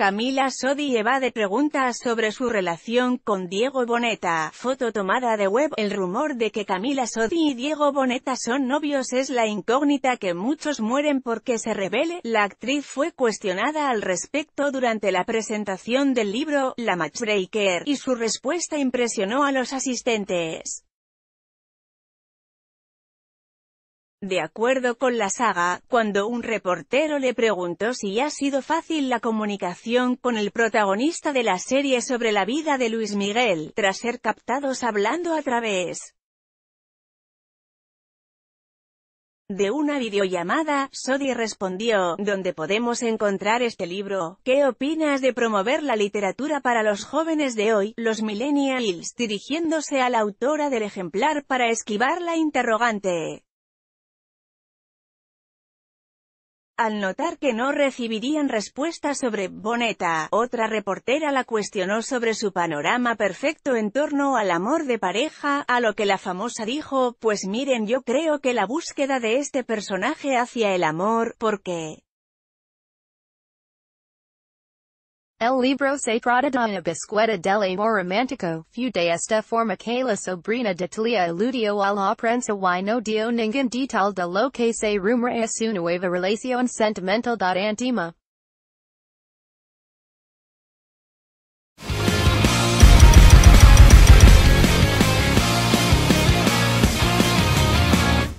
Camila Sodi evade preguntas sobre su relación con Diego Boneta. Foto tomada de web. El rumor de que Camila Sodi y Diego Boneta son novios es la incógnita que muchos mueren porque se revele. La actriz fue cuestionada al respecto durante la presentación del libro, La Matchbreaker, y su respuesta impresionó a los asistentes. De acuerdo con la saga, cuando un reportero le preguntó si ha sido fácil la comunicación con el protagonista de la serie sobre la vida de Luis Miguel, tras ser captados hablando a través de una videollamada, Sodi respondió, ¿dónde podemos encontrar este libro? ¿Qué opinas de promover la literatura para los jóvenes de hoy, los millennials? dirigiéndose a la autora del ejemplar para esquivar la interrogante. Al notar que no recibirían respuesta sobre Boneta, otra reportera la cuestionó sobre su panorama perfecto en torno al amor de pareja, a lo que la famosa dijo, pues miren yo creo que la búsqueda de este personaje hacia el amor, porque El libro se trata de una biscueta del amor romántico, fue de esta forma que la sobrina de Talia eludió a la prensa y no dio ningún detalle de lo que se rumorea es su nueva relación sentimental antima.